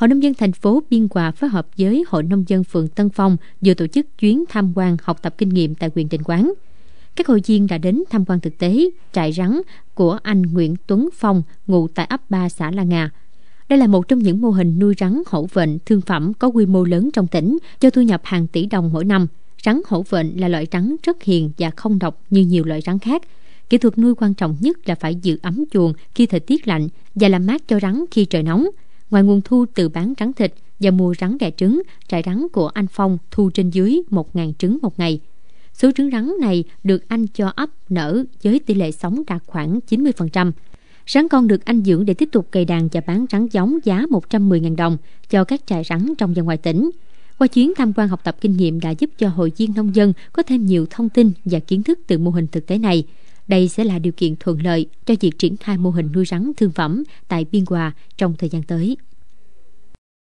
Hội Nông dân thành phố Biên Hòa phối hợp với Hội Nông dân phường Tân Phong vừa tổ chức chuyến tham quan học tập kinh nghiệm tại huyện Định Quán. Các hội viên đã đến tham quan thực tế trại rắn của anh Nguyễn Tuấn Phong, ngụ tại ấp 3 xã La Ngà. Đây là một trong những mô hình nuôi rắn hổ vịnh thương phẩm có quy mô lớn trong tỉnh, cho thu nhập hàng tỷ đồng mỗi năm. Rắn hổ vịnh là loại rắn rất hiền và không độc như nhiều loại rắn khác. Kỹ thuật nuôi quan trọng nhất là phải giữ ấm chuồng khi thời tiết lạnh và làm mát cho rắn khi trời nóng. Ngoài nguồn thu từ bán rắn thịt và mua rắn đẻ trứng, trại rắn của anh Phong thu trên dưới 1.000 trứng một ngày. Số trứng rắn này được anh cho ấp nở với tỷ lệ sống đạt khoảng 90%. Rắn con được anh dưỡng để tiếp tục cày đàn và bán rắn giống giá 110.000 đồng cho các trại rắn trong và ngoài tỉnh. Qua chuyến tham quan học tập kinh nghiệm đã giúp cho hội viên nông dân có thêm nhiều thông tin và kiến thức từ mô hình thực tế này. Đây sẽ là điều kiện thuận lợi cho việc triển khai mô hình nuôi rắn thương phẩm tại Biên Hòa trong thời gian tới.